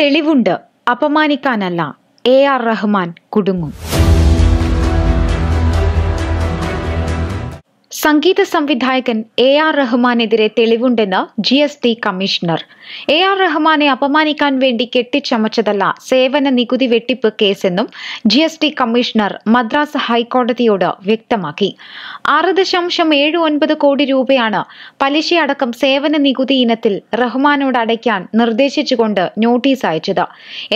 തെളിവുണ്ട് അപമാനിക്കാനല്ല A R Rahman കുടുങ്ങും സംഗീത സംവിധായകൻ എ ആർ റഹ്മാനെതിരെ തെളിവുണ്ടെന്ന് G S T commissioner A R റഹ്മാനെ അപമാനിക്കാൻ വേണ്ടി കെട്ടിച്ചമച്ചതല്ല സേവന നികുതി വെട്ടിപ്പ് കേസെന്നും G S T commissioner Madras ഹൈക്കോടതിയോട് വ്യക്തമാക്കി ആറ് ദശാംശം ഏഴ് ഒൻപത് കോടി രൂപയാണ് പലിശയടക്കം സേവന നികുതി ഇനത്തിൽ റഹ്മാനോട് അടയ്ക്കാൻ നിർദ്ദേശിച്ചുകൊണ്ട് നോട്ടീസ് അയച്ചത്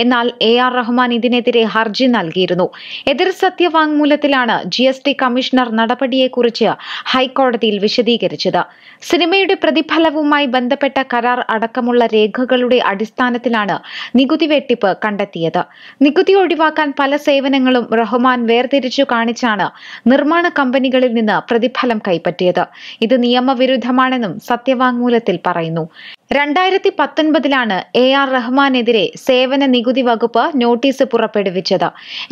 എന്നാൽ എ ആർ റഹ്മാൻ ഇതിനെതിരെ ഹർജി നൽകിയിരുന്നു എതിർ സത്യവാങ്മൂലത്തിലാണ് ജി എസ് ടി കമ്മീഷണർ നടപടിയെക്കുറിച്ച് ഹൈക്കോടതിയിൽ വിശദീകരിച്ചത് സിനിമയുടെ പ്രതിഫലവുമായി ബന്ധപ്പെട്ട കരാർ അടക്കമുള്ള രേഖകളുടെ അടിസ്ഥാനത്തിലാണ് നികുതി വെട്ടിപ്പ് കണ്ടെത്തിയത് നികുതി ഒഴിവാക്കാൻ പല സേവനങ്ങളും റഹ്മാൻ വേർതിരിച്ചു കാണിച്ചാണ് നിർമ്മാണ കമ്പനികളിൽ നിന്ന് പ്രതിഫലം കൈപ്പറ്റിയത് ഇത് നിയമവിരുദ്ധമാണെന്നും സത്യവാങ്മൂലത്തിൽ പറയുന്നു രണ്ടായിരത്തി പത്തൊൻപതിലാണ് എ ആർ റഹ്മാനെതിരെ സേവന നികുതി വകുപ്പ് നോട്ടീസ് പുറപ്പെടുവിച്ചത്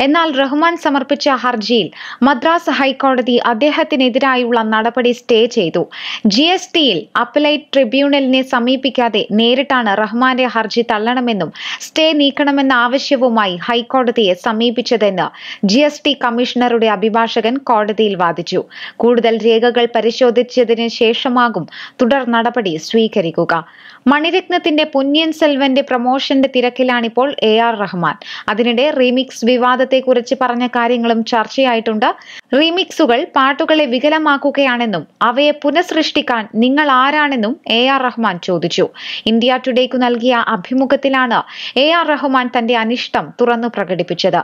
എന്നാൽ റഹ്മാൻ സമർപ്പിച്ച ഹർജിയിൽ മദ്രാസ് ഹൈക്കോടതി അദ്ദേഹത്തിനെതിരായുള്ള നടപടി സ്റ്റേ ചെയ്തു ജി എസ് ടിയിൽ അപ്പലൈറ്റ് ട്രിബ്യൂണലിനെ സമീപിക്കാതെ നേരിട്ടാണ് റഹ്മാന്റെ ഹർജി തള്ളണമെന്നും സ്റ്റേ നീക്കണമെന്ന ആവശ്യവുമായി ഹൈക്കോടതിയെ സമീപിച്ചതെന്ന് ജി എസ് ടി കമ്മീഷണറുടെ അഭിഭാഷകൻ കോടതിയിൽ വാദിച്ചു കൂടുതൽ രേഖകൾ പരിശോധിച്ചതിന് ശേഷമാകും തുടർ നടപടി സ്വീകരിക്കുക മണിരത്നത്തിന്റെ പുന്യൻ സെൽവന്റെ പ്രമോഷന്റെ തിരക്കിലാണിപ്പോൾ എ ആർ റഹ്മാൻ അതിനിടെ റീമിക്സ് വിവാദത്തെക്കുറിച്ച് പറഞ്ഞ കാര്യങ്ങളും ചർച്ചയായിട്ടുണ്ട് റീമിക്സുകൾ പാട്ടുകളെ വികലമാക്കുകയാണെന്നും അവയെ പുനഃസൃഷ്ടിക്കാൻ നിങ്ങൾ ആരാണെന്നും എ ആർ റഹ്മാൻ ചോദിച്ചു ഇന്ത്യ ടുഡേക്ക് നൽകിയ അഭിമുഖത്തിലാണ് എ ആർ റഹ്മാൻ തന്റെ അനിഷ്ടം തുറന്നു പ്രകടിപ്പിച്ചത്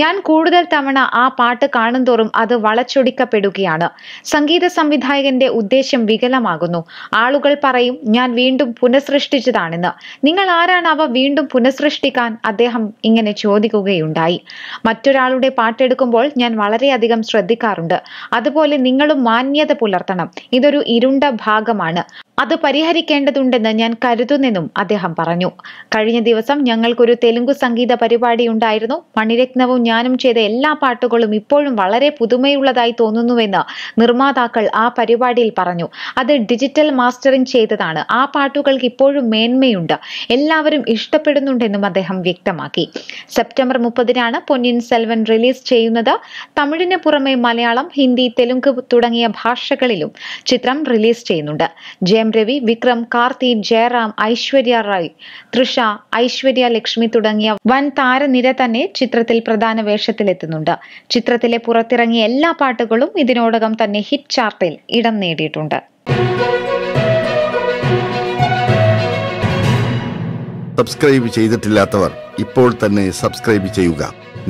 ഞാൻ കൂടുതൽ തവണ ആ പാട്ട് കാണുന്തോറും അത് വളച്ചൊടിക്കപ്പെടുകയാണ് സംഗീത സംവിധായകന്റെ ഉദ്ദേശം വികലമാകുന്നു ആളുകൾ പറയും ഞാൻ വീണ്ടും പുനഃസൃഷ്ടിച്ചതാണെന്ന് നിങ്ങൾ ആരാണ് അവ വീണ്ടും പുനഃസൃഷ്ടിക്കാൻ അദ്ദേഹം ഇങ്ങനെ ചോദിക്കുകയുണ്ടായി മറ്റൊരാളുടെ പാട്ടെടുക്കുമ്പോൾ ഞാൻ വളരെയധികം ശ്രദ്ധിക്കാറുണ്ട് അതുപോലെ നിങ്ങളും മാന്യത പുലർത്തണം ഇതൊരു ഇരുണ്ട ഭാഗമാണ് അത് പരിഹരിക്കേണ്ടതുണ്ടെന്ന് ഞാൻ കരുതുന്നെന്നും അദ്ദേഹം പറഞ്ഞു കഴിഞ്ഞ ദിവസം ഞങ്ങൾക്കൊരു തെലുങ്ക് സംഗീത പരിപാടി ഉണ്ടായിരുന്നു മണിരത്നവും ഞാനും ചെയ്ത എല്ലാ പാട്ടുകളും ഇപ്പോഴും വളരെ പുതുമയുള്ളതായി തോന്നുന്നുവെന്ന് നിർമ്മാതാക്കൾ ആ പരിപാടിയിൽ പറഞ്ഞു അത് ഡിജിറ്റൽ മാസ്റ്ററിംഗ് ചെയ്തതാണ് ആ പാട്ടുകൾ സ്ത്രീകൾക്ക് ഇപ്പോഴും മേന്മയുണ്ട് എല്ലാവരും ഇഷ്ടപ്പെടുന്നുണ്ടെന്നും അദ്ദേഹം വ്യക്തമാക്കി സെപ്റ്റംബർ മുപ്പതിനാണ് പൊന്നിൻ സെൽവൻ റിലീസ് ചെയ്യുന്നത് തമിഴിന് പുറമെ മലയാളം ഹിന്ദി തെലുങ്ക് തുടങ്ങിയ ഭാഷകളിലും ചിത്രം റിലീസ് ചെയ്യുന്നുണ്ട് ജയം രവി വിക്രം കാർത്തി ജയറാം ഐശ്വര്യ റായ് തൃഷ ഐശ്വര്യ ലക്ഷ്മി തുടങ്ങിയ വൻ താരനിര തന്നെ ചിത്രത്തിൽ പ്രധാന വേഷത്തിലെത്തുന്നുണ്ട് ചിത്രത്തിലെ പുറത്തിറങ്ങിയ എല്ലാ പാട്ടുകളും ഇതിനോടകം തന്നെ ഹിറ്റ് ചാർട്ടിൽ ഇടം നേടിയിട്ടുണ്ട് സബ്സ്ക്രൈബ് ചെയ്തിട്ടില്ലാത്തവർ ഇപ്പോൾ തന്നെ സബ്സ്ക്രൈബ് ചെയ്യുക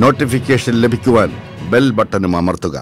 നോട്ടിഫിക്കേഷൻ ലഭിക്കുവാൻ ബെൽ ബട്ടനും അമർത്തുക